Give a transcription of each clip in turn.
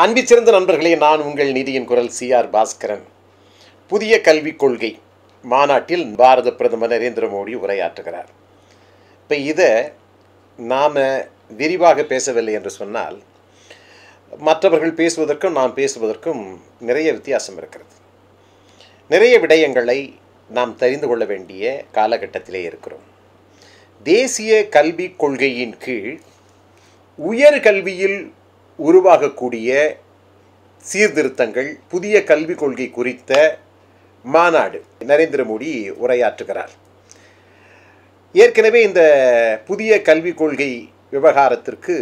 அன்பிச்சிறந்த சிறந்த நண்பர்களே நான் உங்கள் நிதியின் குரல் சி ஆர் பாஸ்கரன் புதிய கல்விக் கொள்கை மாநாட்டில் பாரத பிரதமர் நரேந்திர மோடி உரையாற்றுகிறார் இப்போ இதை நாம் விரிவாக பேசவில்லை என்று சொன்னால் மற்றவர்கள் பேசுவதற்கும் நாம் பேசுவதற்கும் நிறைய வித்தியாசம் இருக்கிறது நிறைய விடயங்களை நாம் தெரிந்து கொள்ள வேண்டிய காலகட்டத்திலே இருக்கிறோம் தேசிய கல்விக் கொள்கையின் கீழ் உயர் கல்வியில் உருவாகக்கூடிய சீர்திருத்தங்கள் புதிய கல்விக் கொள்கை குறித்த மாநாடு நரேந்திர மோடி உரையாற்றுகிறார் ஏற்கனவே இந்த புதிய கல்விக் கொள்கை விவகாரத்திற்கு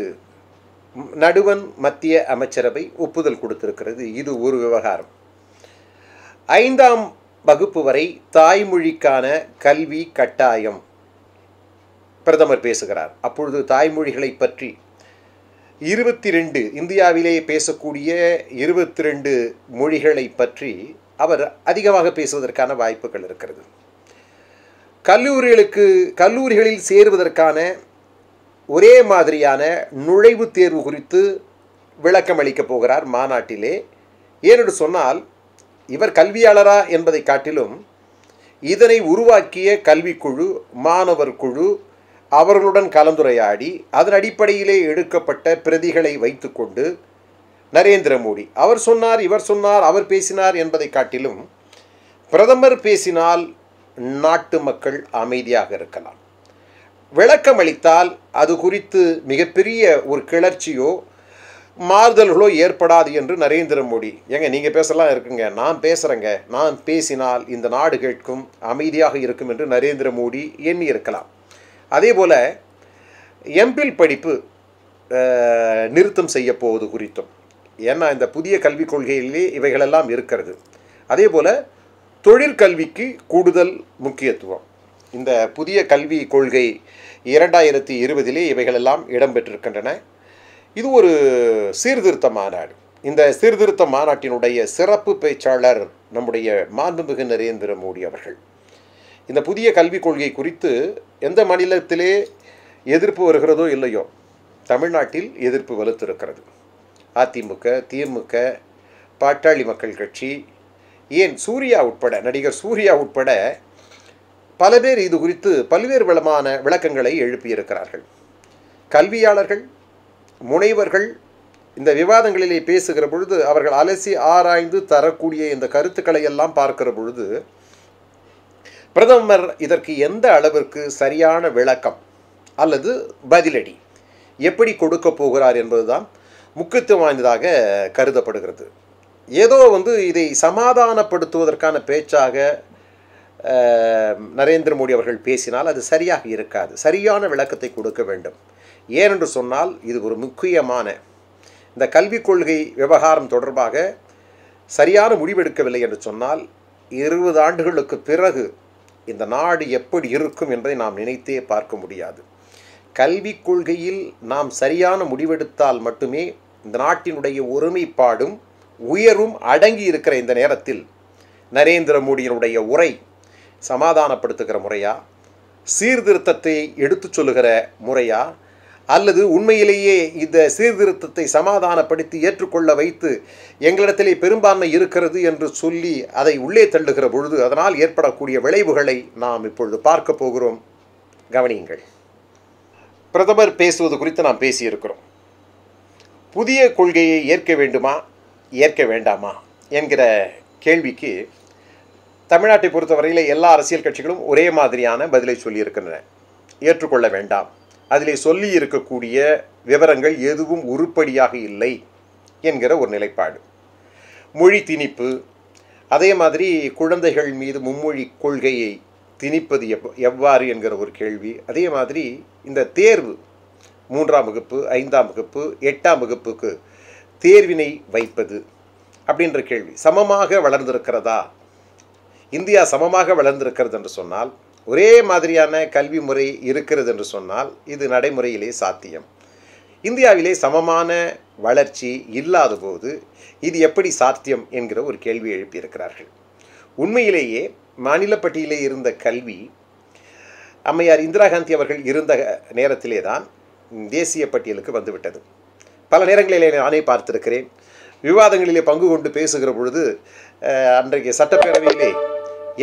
நடுவன் மத்திய அமைச்சரவை ஒப்புதல் கொடுத்திருக்கிறது இது ஒரு விவகாரம் ஐந்தாம் வகுப்பு வரை தாய்மொழிக்கான கல்வி கட்டாயம் பிரதமர் பேசுகிறார் அப்பொழுது தாய்மொழிகளை பற்றி இருபத்தி ரெண்டு இந்தியாவிலேயே பேசக்கூடிய இருபத்தி ரெண்டு மொழிகளை பற்றி அவர் அதிகமாக பேசுவதற்கான வாய்ப்புகள் இருக்கிறது கல்லூரிகளுக்கு கல்லூரிகளில் சேருவதற்கான ஒரே மாதிரியான நுழைவுத் தேர்வு குறித்து விளக்கம் அளிக்கப் போகிறார் மாநாட்டிலே ஏனென்று சொன்னால் இவர் கல்வியாளரா என்பதை காட்டிலும் இதனை உருவாக்கிய கல்விக்குழு மாணவர் குழு அவர்களுடன் கலந்துரையாடி அதன் அடிப்படையிலே எடுக்கப்பட்ட பிரதிகளை வைத்துக்கொண்டு நரேந்திர மோடி அவர் சொன்னார் இவர் சொன்னார் அவர் பேசினார் என்பதை காட்டிலும் பிரதமர் பேசினால் நாட்டு மக்கள் அமைதியாக இருக்கலாம் விளக்கம் அளித்தால் அது குறித்து மிகப்பெரிய ஒரு கிளர்ச்சியோ மாறுதல்களோ ஏற்படாது என்று நரேந்திர மோடி ஏங்க நீங்கள் பேசலாம் இருக்குங்க நான் பேசுகிறேங்க நான் பேசினால் இந்த நாடு கேட்கும் அமைதியாக இருக்கும் என்று நரேந்திர மோடி எண்ணி இருக்கலாம் அதே போல் எம்பில் படிப்பு நிறுத்தம் செய்ய போவது குறித்தும் ஏன்னா இந்த புதிய கல்விக் கொள்கையிலே இவைகளெல்லாம் இருக்கிறது அதே போல் தொழிற்கல்விக்கு கூடுதல் முக்கியத்துவம் இந்த புதிய கல்வி கொள்கை இரண்டாயிரத்தி இருபதிலே இவைகளெல்லாம் இடம்பெற்றிருக்கின்றன இது ஒரு சீர்திருத்த மாநாடு இந்த சீர்திருத்த மாநாட்டினுடைய சிறப்பு பேச்சாளர் நம்முடைய மாண்புமிகு நரேந்திர மோடி அவர்கள் இந்த புதிய கல்விக் கொள்கை குறித்து எந்த மாநிலத்திலே எதிர்ப்பு வருகிறதோ இல்லையோ தமிழ்நாட்டில் எதிர்ப்பு வலுத்திருக்கிறது அதிமுக திமுக பாட்டாளி மக்கள் கட்சி ஏன் சூர்யா உட்பட நடிகர் சூர்யா உட்பட பல பேர் இது குறித்து பல்வேறு விளமான விளக்கங்களை எழுப்பியிருக்கிறார்கள் கல்வியாளர்கள் முனைவர்கள் இந்த விவாதங்களிலே பேசுகிற பொழுது அவர்கள் அலசி ஆராய்ந்து தரக்கூடிய இந்த கருத்துக்களை எல்லாம் பார்க்கிற பொழுது பிரதமர் இதற்கு எந்த அளவிற்கு சரியான விளக்கம் அல்லது பதிலடி எப்படி கொடுக்க போகிறார் என்பதுதான் முக்கியத்துவம் வாய்ந்ததாக கருதப்படுகிறது ஏதோ வந்து இதை சமாதானப்படுத்துவதற்கான பேச்சாக நரேந்திர மோடி அவர்கள் பேசினால் அது சரியாக இருக்காது சரியான விளக்கத்தை கொடுக்க வேண்டும் ஏனென்று சொன்னால் இது ஒரு முக்கியமான இந்த கல்விக் கொள்கை விவகாரம் தொடர்பாக சரியான முடிவெடுக்கவில்லை என்று சொன்னால் இருபது ஆண்டுகளுக்கு பிறகு இந்த நாடு எப்படி இருக்கும் என்பதை நாம் நினைத்தே பார்க்க முடியாது கல்விக் கொள்கையில் நாம் சரியான முடிவெடுத்தால் மட்டுமே இந்த நாட்டினுடைய ஒருமைப்பாடும் உயரும் அடங்கி இருக்கிற இந்த நேரத்தில் நரேந்திர மோடியினுடைய உரை சமாதானப்படுத்துகிற முறையா சீர்திருத்தத்தை எடுத்து சொல்லுகிற முறையா அல்லது உண்மையிலேயே இந்த சீர்திருத்தத்தை சமாதானப்படுத்தி ஏற்றுக்கொள்ள வைத்து எங்களிடத்திலே பெரும்பான்மை இருக்கிறது என்று சொல்லி அதை உள்ளே தள்ளுகிற பொழுது அதனால் ஏற்படக்கூடிய விளைவுகளை நாம் இப்பொழுது பார்க்க போகிறோம் கவனியுங்கள் பிரதமர் பேசுவது குறித்து நாம் பேசியிருக்கிறோம் புதிய கொள்கையை ஏற்க வேண்டுமா ஏற்க வேண்டாமா என்கிற கேள்விக்கு தமிழ்நாட்டை பொறுத்தவரையில் எல்லா அரசியல் கட்சிகளும் ஒரே மாதிரியான பதிலை சொல்லியிருக்கின்றன ஏற்றுக்கொள்ள வேண்டாம் அதிலே சொல்லி இருக்கக்கூடிய விவரங்கள் எதுவும் உருப்படியாக இல்லை என்கிற ஒரு நிலைப்பாடு மொழி திணிப்பு அதே மாதிரி குழந்தைகள் மீது மும்மொழி கொள்கையை திணிப்பது எவ் எவ்வாறு என்கிற ஒரு கேள்வி அதே மாதிரி இந்த தேர்வு மூன்றாம் வகுப்பு ஐந்தாம் வகுப்பு எட்டாம் வகுப்புக்கு தேர்வினை வைப்பது அப்படின்ற கேள்வி சமமாக வளர்ந்திருக்கிறதா இந்தியா சமமாக வளர்ந்திருக்கிறது என்று சொன்னால் ஒரே மாதிரியான கல்வி முறை இருக்கிறது என்று சொன்னால் இது நடைமுறையிலே சாத்தியம் இந்தியாவிலே சமமான வளர்ச்சி இல்லாத போது இது எப்படி சாத்தியம் என்கிற ஒரு கேள்வி எழுப்பியிருக்கிறார்கள் உண்மையிலேயே மாநிலப்பட்டியிலே இருந்த கல்வி அம்மையார் இந்திரா காந்தி அவர்கள் இருந்த நேரத்திலே தான் தேசிய பட்டியலுக்கு வந்துவிட்டது பல நேரங்களிலே நானே பார்த்திருக்கிறேன் விவாதங்களிலே பங்கு கொண்டு பேசுகிற பொழுது அன்றைக்கு சட்டப்பேரவையிலே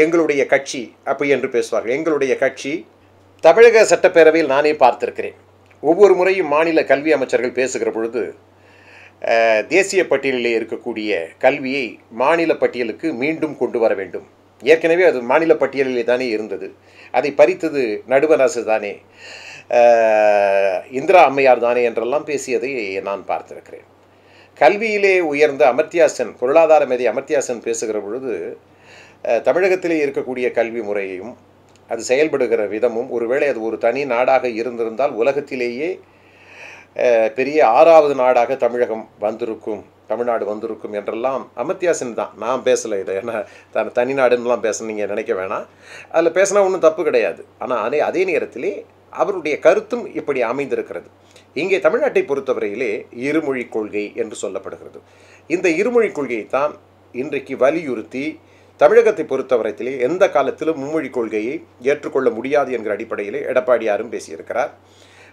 எங்களுடைய கட்சி அப்படி என்று பேசுவார்கள் எங்களுடைய கட்சி தமிழக சட்டப்பேரவையில் நானே பார்த்திருக்கிறேன் ஒவ்வொரு முறையும் மாநில கல்வி அமைச்சர்கள் பேசுகிற பொழுது தேசிய பட்டியலிலே இருக்கக்கூடிய கல்வியை மாநில பட்டியலுக்கு மீண்டும் கொண்டு வர வேண்டும் ஏற்கனவே அது மாநில பட்டியலிலே தானே இருந்தது அதை பறித்தது நடுவராசு தானே இந்திரா அம்மையார் தானே என்றெல்லாம் பேசியதை நான் பார்த்திருக்கிறேன் கல்வியிலே உயர்ந்த அமர்த்தியாசன் பொருளாதார மேதை அமர்த்தியாசன் பேசுகிற பொழுது தமிழகத்திலே இருக்கக்கூடிய கல்வி முறையையும் அது செயல்படுகிற விதமும் ஒருவேளை அது ஒரு தனி நாடாக இருந்திருந்தால் உலகத்திலேயே பெரிய ஆறாவது நாடாக தமிழகம் வந்திருக்கும் தமிழ்நாடு வந்திருக்கும் என்றெல்லாம் அமத்தியாசின் தான் நான் பேசலை இதை ஏன்னா தன் தனி நாடுன்னெலாம் பேச நீங்கள் நினைக்க வேணாம் அதில் பேசினா ஒன்றும் தப்பு கிடையாது ஆனால் அதே அதே நேரத்திலே அவருடைய கருத்தும் இப்படி அமைந்திருக்கிறது இங்கே தமிழ்நாட்டை பொறுத்தவரையிலே இருமொழிக் கொள்கை என்று சொல்லப்படுகிறது இந்த இருமொழி கொள்கையை தான் இன்றைக்கு வலியுறுத்தி தமிழகத்தை பொறுத்தவரைத்திலே எந்த காலத்திலும் மும்மொழி கொள்கையை ஏற்றுக்கொள்ள முடியாது என்கிற அடிப்படையிலே எடப்பாடியாரும் பேசியிருக்கிறார்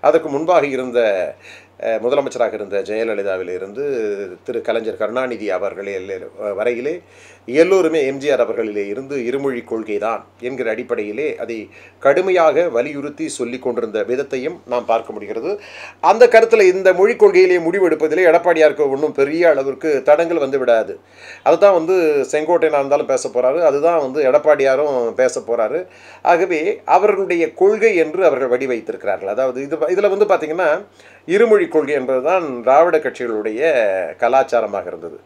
அதற்கு முன்பாக இருந்த முதலமைச்சராக இருந்த ஜெயலலிதாவிலிருந்து திரு கலைஞர் கருணாநிதி அவர்களே வரையிலே எல்லோருமே எம்ஜிஆர் அவர்களிலே இருந்து இருமொழி கொள்கை தான் என்கிற அடிப்படையிலே அதை கடுமையாக வலியுறுத்தி சொல்லி கொண்டிருந்த விதத்தையும் நாம் பார்க்க முடிகிறது அந்த கருத்தில் இந்த மொழிக் கொள்கையிலே முடிவெடுப்பதிலே எடப்பாடியாருக்கு ஒன்றும் பெரிய அளவிற்கு தடங்கள் வந்து விடாது அதுதான் வந்து செங்கோட்டையனாக இருந்தாலும் பேச போகிறாரு அதுதான் வந்து எடப்பாடியாரும் பேச போகிறாரு ஆகவே அவர்களுடைய கொள்கை என்று அவர்கள் வடிவைத்திருக்கிறார்கள் அதாவது இது இதில் வந்து பார்த்திங்கன்னா இருமொழி கொள்கை என்பதுதான் திராவிட கட்சிகளுடைய கலாச்சாரமாக இருந்தது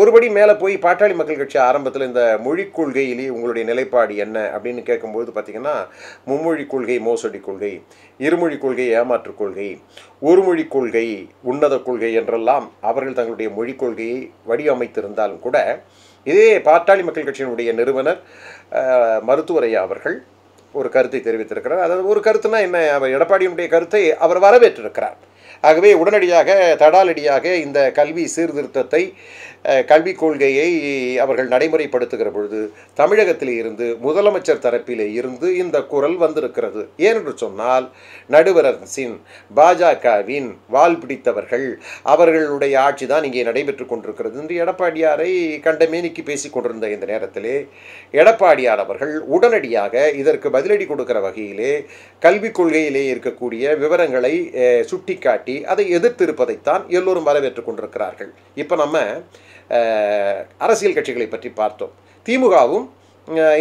ஒருபடி மேலே போய் பாட்டாளி மக்கள் கட்சி ஆரம்பத்தில் இந்த மொழிக் கொள்கையிலேயே உங்களுடைய நிலைப்பாடு என்ன அப்படின்னு கேட்கும்போது பார்த்திங்கன்னா மும்மொழி கொள்கை மோசடி கொள்கை இருமொழி கொள்கை ஏமாற்றுக் கொள்கை ஒருமொழி கொள்கை உன்னத கொள்கை என்றெல்லாம் அவர்கள் தங்களுடைய மொழிக் கொள்கையை வடிவமைத்திருந்தாலும் கூட இதே பாட்டாளி மக்கள் கட்சியினுடைய நிறுவனர் மருத்துவரையா அவர்கள் ஒரு கருத்தை தெரிவித்திருக்கிறார் அதாவது ஒரு கருத்துனா என்ன அவர் எடப்பாடியினுடைய கருத்தை அவர் வரவேற்றிருக்கிறார் ஆகவே உடனடியாக தடாலடியாக இந்த கல்வி சீர்திருத்தத்தை கல்விக் கொள்கையை அவர்கள் நடைமுறைப்படுத்துகிற பொழுது தமிழகத்தில் இருந்து முதலமைச்சர் தரப்பிலே இருந்து இந்த குரல் வந்திருக்கிறது ஏனென்று சொன்னால் நடுவரசின் பாஜகவின் வால் பிடித்தவர்கள் அவர்களுடைய ஆட்சி தான் இங்கே நடைபெற்று கொண்டிருக்கிறது என்று எடப்பாடியாரை கண்டமேனிக்கு பேசிக் கொண்டிருந்த இந்த நேரத்திலே எடப்பாடியார் அவர்கள் உடனடியாக இதற்கு பதிலடி கொடுக்கிற வகையிலே கல்விக் கொள்கையிலே இருக்கக்கூடிய விவரங்களை சுட்டிக்காட்டி காட்டி அதை எதிர்த்து இருப்பதைத்தான் எல்லோரும் வரவேற்றுக் கொண்டிருக்கிறார்கள் இப்போ நம்ம அரசியல் கட்சிகளை பற்றி பார்த்தோம் திமுகவும்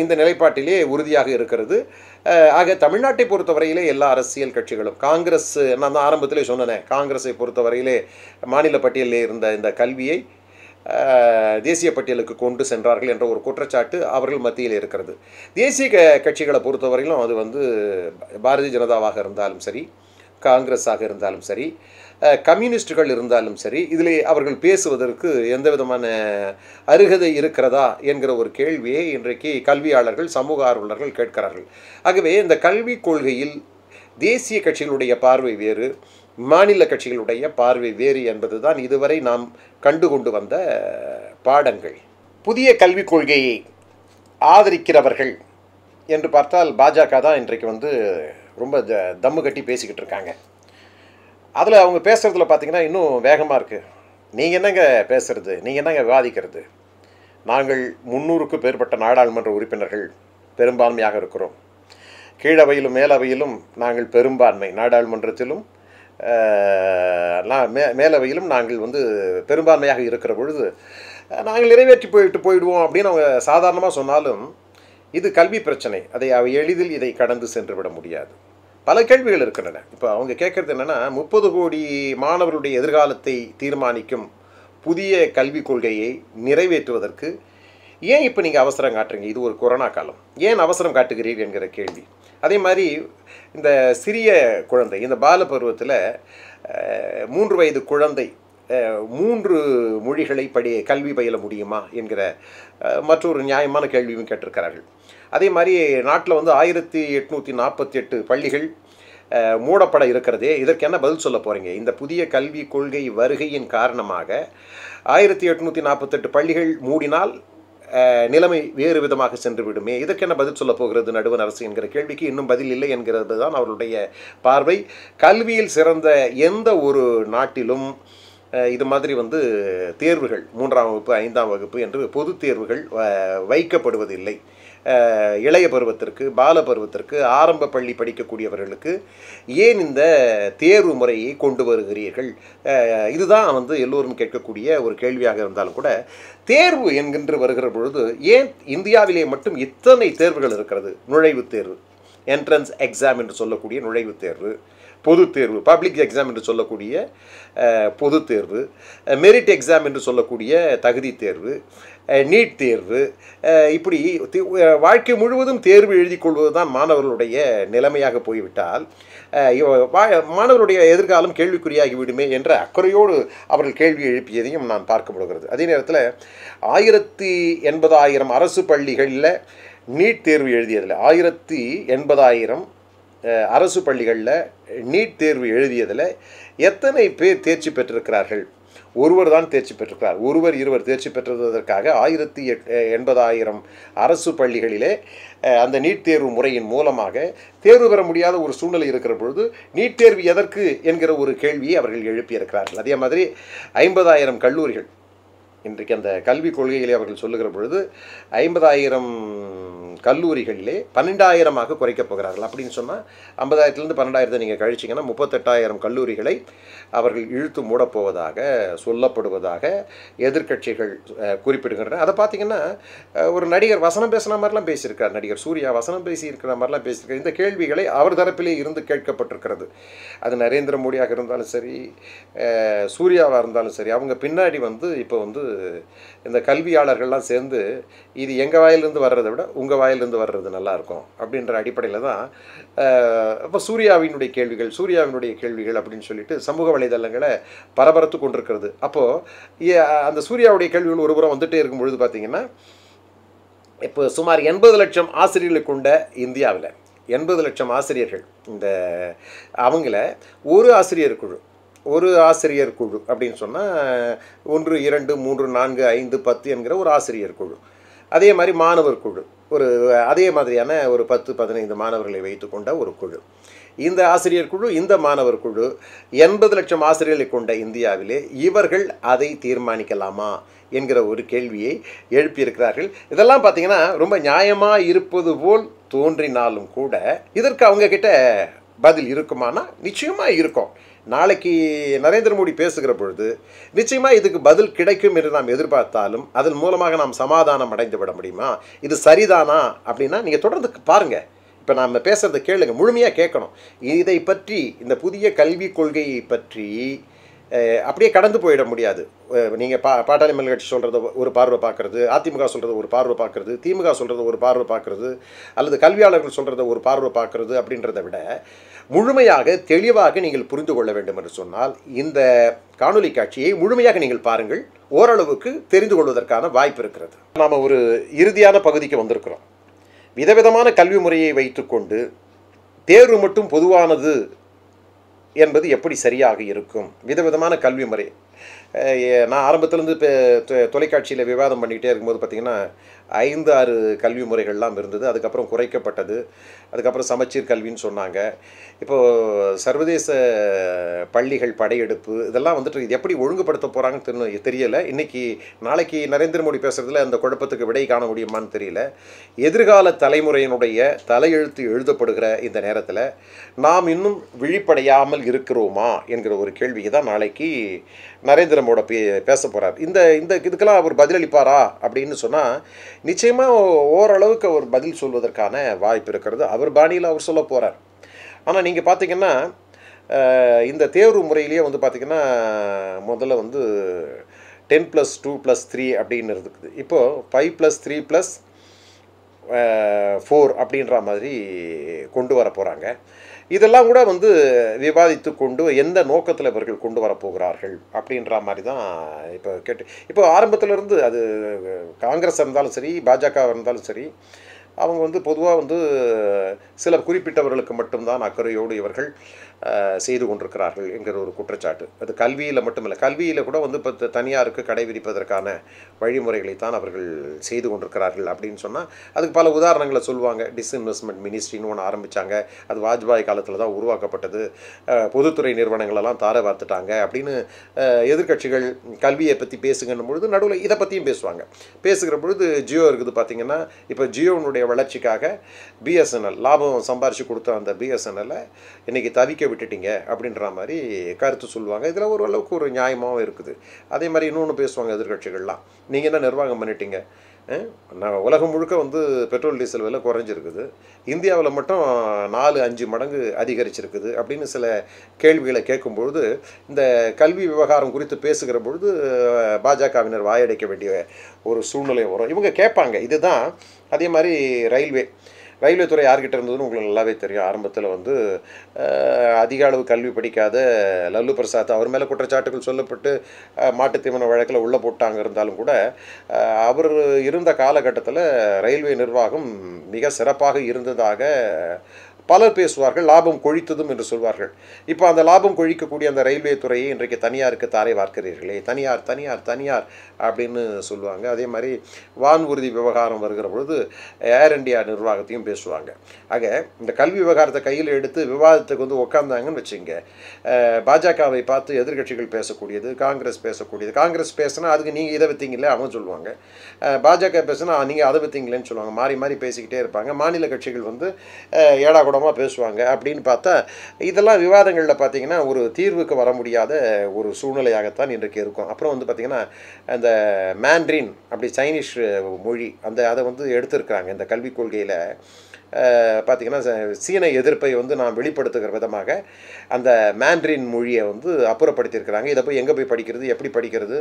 இந்த நிலைப்பாட்டிலே உறுதியாக இருக்கிறது ஆக தமிழ்நாட்டை பொறுத்தவரையிலே எல்லா அரசியல் கட்சிகளும் காங்கிரஸ் நான் தான் ஆரம்பத்திலே சொன்னேன் காங்கிரஸை பொறுத்தவரையிலே மாநில பட்டியலில் இருந்த இந்த கல்வியை தேசிய பட்டியலுக்கு கொண்டு சென்றார்கள் என்ற ஒரு குற்றச்சாட்டு அவர்கள் மத்தியில் இருக்கிறது தேசிய க கட்சிகளை பொறுத்தவரையிலும் அது வந்து பாரதிய ஜனதாவாக இருந்தாலும் சரி காங்கிரஸாக இருந்தாலும் சரி கம்யூனிஸ்டுகள் இருந்தாலும் சரி இதில் அவர்கள் பேசுவதற்கு எந்த விதமான அருகதை இருக்கிறதா என்கிற ஒரு கேள்வியை இன்றைக்கு கல்வியாளர்கள் சமூக ஆர்வலர்கள் கேட்கிறார்கள் ஆகவே இந்த கல்விக் கொள்கையில் தேசிய கட்சிகளுடைய பார்வை வேறு மாநில கட்சிகளுடைய பார்வை வேறு என்பது தான் இதுவரை நாம் கண்டு கொண்டு வந்த பாடங்கள் புதிய கல்விக் கொள்கையை ஆதரிக்கிறவர்கள் என்று பார்த்தால் பாஜக தான் இன்றைக்கு வந்து ரொம்ப தம்மு கட்டி பேசிக்கிட்டு இருக்காங்க அதில் அவங்க பேசுகிறதுல பார்த்திங்கன்னா இன்னும் வேகமாக இருக்குது நீங்கள் என்னங்க பேசுகிறது நீங்கள் என்னங்க விவாதிக்கிறது நாங்கள் முந்நூறுக்கு பேர்பட்ட நாடாளுமன்ற உறுப்பினர்கள் பெரும்பான்மையாக இருக்கிறோம் கீழவையிலும் மேலவையிலும் நாங்கள் பெரும்பான்மை நாடாளுமன்றத்திலும் மே மேலவையிலும் நாங்கள் வந்து பெரும்பான்மையாக இருக்கிற பொழுது நாங்கள் நிறைவேற்றி போயிட்டு போயிடுவோம் அப்படின்னு அவங்க சாதாரணமாக சொன்னாலும் இது கல்வி பிரச்சனை அதை எளிதில் இதை கடந்து சென்று விட முடியாது பல கேள்விகள் இருக்கின்றன இப்போ அவங்க கேட்குறது என்னென்னா முப்பது கோடி மாணவருடைய எதிர்காலத்தை தீர்மானிக்கும் புதிய கல்விக் கொள்கையை நிறைவேற்றுவதற்கு ஏன் இப்போ நீங்கள் அவசரம் காட்டுறீங்க இது ஒரு கொரோனா காலம் ஏன் அவசரம் காட்டுகிறீர்கள் என்கிற கேள்வி அதே மாதிரி இந்த சிறிய குழந்தை இந்த பால பருவத்தில் மூன்று வயது குழந்தை மூன்று மொழிகளை படி கல்வி பயில முடியுமா என்கிற மற்றொரு நியாயமான கேள்வியும் கேட்டிருக்கிறார்கள் அதே மாதிரி நாட்டில் வந்து ஆயிரத்தி எட்நூற்றி நாற்பத்தி எட்டு பள்ளிகள் மூடப்பட இருக்கிறதே இதற்கு என்ன பதில் சொல்ல போகிறீங்க இந்த புதிய கல்வி கொள்கை வருகையின் காரணமாக ஆயிரத்தி எட்நூற்றி நாற்பத்தெட்டு பள்ளிகள் மூடினால் நிலைமை வேறு விதமாக சென்று விடுமே இதற்கென்ன பதில் சொல்ல போகிறது நடுவன் அரசு என்கிற கேள்விக்கு இன்னும் பதில் இல்லை என்கிறது தான் அவருடைய பார்வை கல்வியில் சிறந்த எந்த ஒரு நாட்டிலும் இது மாதிரி வந்து தேர்வுகள் மூன்றாம் வகுப்பு ஐந்தாம் வகுப்பு என்று பொது தேர்வுகள் வைக்கப்படுவதில்லை இளைய பருவத்திற்கு பால பருவத்திற்கு ஆரம்ப பள்ளி படிக்கக்கூடியவர்களுக்கு ஏன் இந்த தேர்வு முறையை கொண்டு வருகிறீர்கள் இதுதான் வந்து எல்லோரும் கேட்கக்கூடிய ஒரு கேள்வியாக இருந்தாலும் கூட தேர்வு என்கின்ற வருகிற பொழுது ஏன் இந்தியாவிலே மட்டும் இத்தனை தேர்வுகள் இருக்கிறது நுழைவுத் தேர்வு என்ட்ரன்ஸ் எக்ஸாம் என்று சொல்லக்கூடிய நுழைவுத் தேர்வு பொது தேர்வு பப்ளிக் எக்ஸாம் என்று சொல்லக்கூடிய பொது தேர்வு மெரிட் எக்ஸாம் என்று சொல்லக்கூடிய தகுதி தேர்வு நீட் தேர்வு இப்படி வாழ்க்கை முழுவதும் தேர்வு எழுதி கொள்வது தான் மாணவர்களுடைய நிலைமையாக போய்விட்டால் மாணவருடைய எதிர்காலம் கேள்விக்குறியாகி விடுமே என்ற அக்கறையோடு அவர்கள் கேள்வி எழுப்பியதையும் நான் பார்க்க முடிகிறது அதே நேரத்தில் ஆயிரத்தி எண்பதாயிரம் அரசு பள்ளிகளில் நீட் தேர்வு எழுதியதில் ஆயிரத்தி எண்பதாயிரம் அரசு பள்ளிகளில் நீட் தேர்வு எழுதியதில் எத்தனை பேர் தேர்ச்சி பெற்றிருக்கிறார்கள் ஒருவர் தான் தேர்ச்சி பெற்றிருக்கிறார் ஒருவர் இருவர் தேர்ச்சி பெற்றதற்காக ஆயிரத்தி எண்பதாயிரம் அரசு பள்ளிகளிலே அந்த நீட் தேர்வு முறையின் மூலமாக தேர்வு பெற முடியாத ஒரு சூழ்நிலை இருக்கிற பொழுது நீட் தேர்வு எதற்கு என்கிற ஒரு கேள்வியை அவர்கள் எழுப்பியிருக்கிறார்கள் அதே மாதிரி ஐம்பதாயிரம் கல்லூரிகள் இன்றைக்கு அந்த கல்விக் கொள்கைகளை அவர்கள் சொல்லுகிற பொழுது ஐம்பதாயிரம் கல்லூரிகளிலே பன்னெண்டாயிரமாக குறைக்கப் போகிறார்கள் அப்படின்னு சொன்னால் ஐம்பதாயிரத்துலேருந்து பன்னெண்டாயிரத்தை நீங்கள் கழிச்சிங்கன்னா முப்பத்தெட்டாயிரம் கல்லூரிகளை அவர்கள் இழுத்து மூடப்போவதாக சொல்லப்படுவதாக எதிர்கட்சிகள் குறிப்பிடுகின்றன அதை பார்த்தீங்கன்னா ஒரு நடிகர் வசனம் பேசுன மாதிரிலாம் பேசியிருக்கார் நடிகர் சூர்யா வசனம் பேசியிருக்கிற மாதிரிலாம் பேசியிருக்கார் இந்த கேள்விகளை அவர் தரப்பிலே இருந்து கேட்கப்பட்டிருக்கிறது அது நரேந்திர மோடியாக இருந்தாலும் சரி சூர்யாவாக இருந்தாலும் சரி அவங்க பின்னாடி வந்து இப்போ வந்து இந்த கல்வியாளர்கள்லாம் சேர்ந்து இது எங்கள் வாயிலிருந்து வர்றதை விட உங்கள் வாயிலிருந்து வர்றது நல்லாயிருக்கும் அப்படின்ற அடிப்படையில் தான் இப்போ சூர்யாவினுடைய கேள்விகள் சூர்யாவினுடைய கேள்விகள் அப்படின்னு சொல்லிட்டு சமூக வலைதளங்களை பரபரத்து கொண்டிருக்கிறது அப்போது அந்த சூர்யாவுடைய கேள்விகள் ஒருபுறம் வந்துகிட்டே இருக்கும் பொழுது பார்த்திங்கன்னா இப்போ சுமார் எண்பது லட்சம் ஆசிரியர்களை கொண்ட இந்தியாவில் எண்பது லட்சம் ஆசிரியர்கள் இந்த அவங்கள ஒரு ஆசிரியர் குழு ஒரு ஆசிரியர் குழு அப்படின்னு சொன்னால் ஒன்று இரண்டு மூன்று நான்கு ஐந்து பத்து என்கிற ஒரு ஆசிரியர் குழு அதே மாதிரி மாணவர் குழு ஒரு அதே மாதிரியான ஒரு பத்து பதினைந்து மாணவர்களை வைத்துக்கொண்ட ஒரு குழு இந்த ஆசிரியர் குழு இந்த மாணவர் குழு எண்பது லட்சம் ஆசிரியர்களை கொண்ட இந்தியாவிலே இவர்கள் அதை தீர்மானிக்கலாமா என்கிற ஒரு கேள்வியை எழுப்பியிருக்கிறார்கள் இதெல்லாம் பார்த்தீங்கன்னா ரொம்ப நியாயமாக இருப்பது போல் தோன்றினாலும் கூட இதற்கு அவங்க பதில் இருக்குமானா நிச்சயமாக இருக்கும் நாளைக்கு நரேந்திர மோடி பேசுகிற பொழுது நிச்சயமாக இதுக்கு பதில் கிடைக்கும் என்று நாம் எதிர்பார்த்தாலும் அதன் மூலமாக நாம் சமாதானம் அடைந்து விட முடியுமா இது சரிதானா அப்படின்னா நீங்கள் தொடர்ந்து பாருங்கள் இப்போ நாம் பேசுகிறத கேளுங்க முழுமையாக கேட்கணும் இதை பற்றி இந்த புதிய கல்விக் கொள்கையை பற்றி அப்படியே கடந்து போயிட முடியாது நீங்கள் பா பாட்டாளி மக்கள் கட்சி சொல்கிறத ஒரு பார்வை பார்க்குறது அதிமுக சொல்கிறத ஒரு பார்வை பார்க்குறது திமுக சொல்கிறத ஒரு பார்வை பார்க்குறது அல்லது கல்வியாளர்கள் சொல்கிறத ஒரு பார்வை பார்க்குறது அப்படின்றத விட முழுமையாக தெளிவாக நீங்கள் புரிந்து கொள்ள வேண்டும் என்று சொன்னால் இந்த காணொலி காட்சியை முழுமையாக நீங்கள் பாருங்கள் ஓரளவுக்கு தெரிந்து கொள்வதற்கான வாய்ப்பு இருக்கிறது நாம் ஒரு இறுதியான பகுதிக்கு வந்திருக்கிறோம் விதவிதமான கல்வி முறையை வைத்துக்கொண்டு தேர்வு மட்டும் பொதுவானது என்பது எப்படி சரியாக இருக்கும் விதவிதமான கல்வி முறை நான் ஆரம்பத்துலேருந்து இப்போ தொலைக்காட்சியில் விவாதம் பண்ணிக்கிட்டே இருக்கும்போது பார்த்திங்கன்னா ஐந்து ஆறு கல்வி முறைகள்லாம் இருந்தது அதுக்கப்புறம் குறைக்கப்பட்டது அதுக்கப்புறம் சமச்சீர் கல்வின்னு சொன்னாங்க இப்போது சர்வதேச பள்ளிகள் படையெடுப்பு இதெல்லாம் வந்துட்டு இது எப்படி ஒழுங்குபடுத்த போகிறாங்கன்னு தெரியலை இன்றைக்கி நாளைக்கு நரேந்திர மோடி பேசுகிறதுல அந்த குழப்பத்துக்கு விடை காண முடியுமான்னு தெரியல எதிர்கால தலைமுறையினுடைய தலையெழுத்து எழுதப்படுகிற இந்த நேரத்தில் நாம் இன்னும் விழிப்படையாமல் இருக்கிறோமா என்கிற ஒரு கேள்வியை தான் நாளைக்கு நரேந்திர வந்து நம்மளோட பே பேச போகிறார் இந்த இந்த இதுக்கெல்லாம் அவர் பதிலளிப்பாரா அப்படின்னு சொன்னால் நிச்சயமாக ஓரளவுக்கு அவர் பதில் சொல்வதற்கான வாய்ப்பு இருக்கிறது அவர் பாணியில் அவர் சொல்ல போகிறார் ஆனால் நீங்கள் பார்த்தீங்கன்னா இந்த தேர்வு முறையிலேயே வந்து பார்த்திங்கன்னா முதல்ல வந்து ten plus two plus three அப்படின்னு இருக்குது இப்போது five plus three plus four அப்படின்ற மாதிரி கொண்டு வர போகிறாங்க இதெல்லாம் கூட வந்து விவாதித்து கொண்டு எந்த நோக்கத்தில் இவர்கள் கொண்டு வரப்போகிறார்கள் அப்படின்ற மாதிரி தான் இப்போ கேட்டு இப்போ ஆரம்பத்திலிருந்து அது காங்கிரஸ் இருந்தாலும் சரி பாஜக இருந்தாலும் சரி அவங்க வந்து பொதுவாக வந்து சில குறிப்பிட்டவர்களுக்கு மட்டும்தான் அக்கறையோடு இவர்கள் செய்து கொண்டிருக்கிறார்கள் என்கிற ஒரு குற்றச்சாட்டு அது கல்வியில் மட்டுமில்லை கல்வியில் கூட வந்து இப்போ தனியாருக்கு கடைபிடிப்பதற்கான வழிமுறைகளை தான் அவர்கள் செய்து கொண்டிருக்கிறார்கள் அப்படின்னு சொன்னால் அதுக்கு பல உதாரணங்களை சொல்லுவாங்க டிஸ்இன்வெஸ்ட்மெண்ட் மினிஸ்ட்ரின்னு ஒன்று ஆரம்பித்தாங்க அது வாஜ்பாய் காலத்தில் தான் உருவாக்கப்பட்டது பொதுத்துறை நிறுவனங்களெல்லாம் தார வார்த்துட்டாங்க அப்படின்னு எதிர்கட்சிகள் கல்வியை பற்றி பேசுங்கன்னும் பொழுது நடுவில் இதை பற்றியும் பேசுவாங்க பேசுகிற பொழுது ஜியோ இருக்குது பார்த்திங்கன்னா இப்போ ஜியோனுடைய வளர்ச்சிக்காக பிஎஸ்என்எல் லாபம் சம்பாரித்து கொடுத்த அந்த பிஎஸ்என்எல்லை இன்றைக்கி தவிக்க விட்டுட்டிங்க அப்படின்ற மாதிரி கருத்து சொல்லுவாங்க இதில் ஓரளவுக்கு ஒரு நியாயமாகவும் இருக்குது அதே மாதிரி இன்னொன்று பேசுவாங்க எதிர்கட்சிகள்லாம் நீங்கள் என்ன நிர்வாகம் பண்ணிட்டீங்க நான் உலகம் முழுக்க வந்து பெட்ரோல் டீசல் விலை குறைஞ்சிருக்குது இந்தியாவில் மட்டும் நாலு அஞ்சு மடங்கு அதிகரிச்சிருக்குது அப்படின்னு சில கேள்விகளை கேட்கும்பொழுது இந்த கல்வி விவகாரம் குறித்து பேசுகிற பொழுது பாஜகவினர் வாயடைக்க வேண்டிய ஒரு சூழ்நிலை வரும் இவங்க கேட்பாங்க இதுதான் அதே மாதிரி ரயில்வே ரயில்வே துறை யார்கிட்ட இருந்ததுன்னு உங்களுக்கு நல்லாவே தெரியும் ஆரம்பத்தில் வந்து அதிக அளவு கல்வி படிக்காத லல்லு பிரசாத் அவர் மேலே குற்றச்சாட்டுகள் சொல்லப்பட்டு மாட்டுத்தீவன வழக்கில் உள்ளே போட்டாங்க இருந்தாலும் கூட அவர் இருந்த காலகட்டத்தில் ரயில்வே நிர்வாகம் மிக சிறப்பாக இருந்ததாக பலர் பேசுவார்கள் லாபம் கொழித்ததும் என்று சொல்வார்கள் இப்போ அந்த லாபம் கொழிக்கக்கூடிய அந்த ரயில்வே துறையை இன்றைக்கு தனியாருக்கு தாரை வார்க்கிறீர்களே தனியார் தனியார் தனியார் அப்படின்னு சொல்லுவாங்க அதே மாதிரி வான்குருதி விவகாரம் வருகிற பொழுது ஏர் இண்டியா நிர்வாகத்தையும் பேசுவாங்க ஆக இந்த கல்வி விவகாரத்தை கையில் எடுத்து விவாதத்துக்கு வந்து உட்காந்தாங்கன்னு வச்சுங்க பாஜகவை பார்த்து எதிர்கட்சிகள் பேசக்கூடியது காங்கிரஸ் பேசக்கூடியது காங்கிரஸ் பேசினா அதுக்கு நீங்கள் இதை வைத்தீங்களே அவன் சொல்லுவாங்க பாஜக பேசுனா நீங்கள் அதை வைத்தீங்களேன்னு சொல்லுவாங்க மாறி மாறி பேசிக்கிட்டே இருப்பாங்க மாநில கட்சிகள் வந்து ஏடா கூட கலகலப்படமாக பேசுவாங்க அப்படின்னு பார்த்தா இதெல்லாம் விவாதங்களில் பார்த்திங்கன்னா ஒரு தீர்வுக்கு வர முடியாத ஒரு சூழ்நிலையாகத்தான் இன்றைக்கு இருக்கும் அப்புறம் வந்து பார்த்திங்கன்னா அந்த மேண்ட்ரின் அப்படி சைனீஷ் மொழி அந்த அதை வந்து எடுத்திருக்கிறாங்க இந்த கல்விக் கொள்கையில் பார்த்திங்கன்னா சீன எதிர்ப்பை வந்து நான் வெளிப்படுத்துகிற விதமாக அந்த மேண்ட்ரின் மொழியை வந்து அப்புறப்படுத்தியிருக்கிறாங்க இதை போய் எங்கே போய் படிக்கிறது எப்படி படிக்கிறது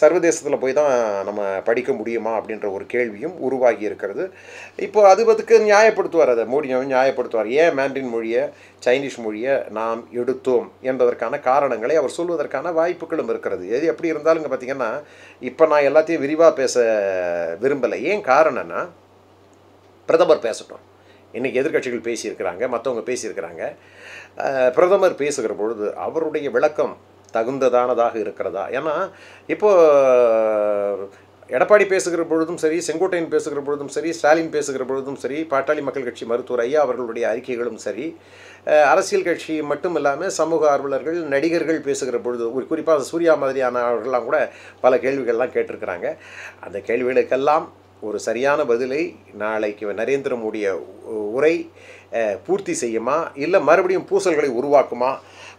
சர்வதேசத்தில் போய் தான் நம்ம படிக்க முடியுமா அப்படின்ற ஒரு கேள்வியும் உருவாகி இருக்கிறது இப்போது அது அதுக்கு நியாயப்படுத்துவார் அதை மோடியை நியாயப்படுத்துவார் ஏன் மேண்ட்ரின் மொழியை சைனீஸ் மொழியை நாம் எடுத்தோம் என்பதற்கான காரணங்களை அவர் சொல்வதற்கான வாய்ப்புகளும் இருக்கிறது எது எப்படி இருந்தாலும் பார்த்திங்கன்னா இப்போ நான் எல்லாத்தையும் விரிவாக பேச விரும்பலை ஏன் காரணம்னா பிரதமர் பேசட்டும் இன்றைக்கி எதிர்கட்சிகள் பேசியிருக்கிறாங்க மற்றவங்க பேசியிருக்கிறாங்க பிரதமர் பேசுகிற பொழுது அவருடைய விளக்கம் தகுந்ததானதாக இருக்கிறதா ஏன்னா இப்போது எடப்பாடி பேசுகிற பொழுதும் சரி செங்கோட்டையன் பேசுகிற பொழுதும் சரி ஸ்டாலின் பேசுகிற பொழுதும் சரி பாட்டாளி மக்கள் கட்சி மருத்துவர் ஐயா அவர்களுடைய அறிக்கைகளும் சரி அரசியல் கட்சி மட்டும் இல்லாமல் சமூக ஆர்வலர்கள் நடிகர்கள் பேசுகிற பொழுது ஒரு குறிப்பாக சூர்யா மாதிரியான அவர்கள்லாம் கூட பல கேள்விகள்லாம் கேட்டிருக்கிறாங்க அந்த கேள்விகளுக்கெல்லாம் ஒரு சரியான பதிலை நாளைக்கு நரேந்திர மோடிய உரை பூர்த்தி செய்யுமா இல்லை மறுபடியும் பூசல்களை உருவாக்குமா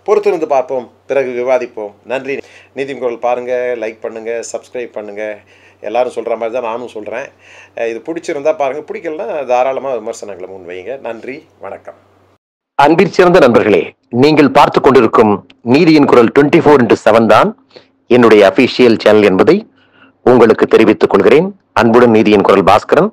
பொறுத்திருந்து பார்ப்போம் பிறகு விவாதிப்போம் நன்றி நீதின் குரல் பாருங்கள் லைக் பண்ணுங்கள் சப்ஸ்கிரைப் பண்ணுங்கள் எல்லோரும் சொல்கிற மாதிரி தான் நானும் சொல்கிறேன் இது பிடிச்சிருந்தா பாருங்கள் பிடிக்கலன்னா தாராளமாக விமர்சனங்களை முன் வைங்க நன்றி வணக்கம் அன்பில் சிறந்த நண்பர்களே நீங்கள் பார்த்து கொண்டிருக்கும் நீதியின் குரல் டுவெண்ட்டி ஃபோர் இன்ட்டு செவன் தான் என்னுடைய அஃபீஷியல் சேனல் என்பதை உங்களுக்கு தெரிவித்துக் கொள்கிறேன் அன்புடன் நீதியின் குரல் பாஸ்கரன்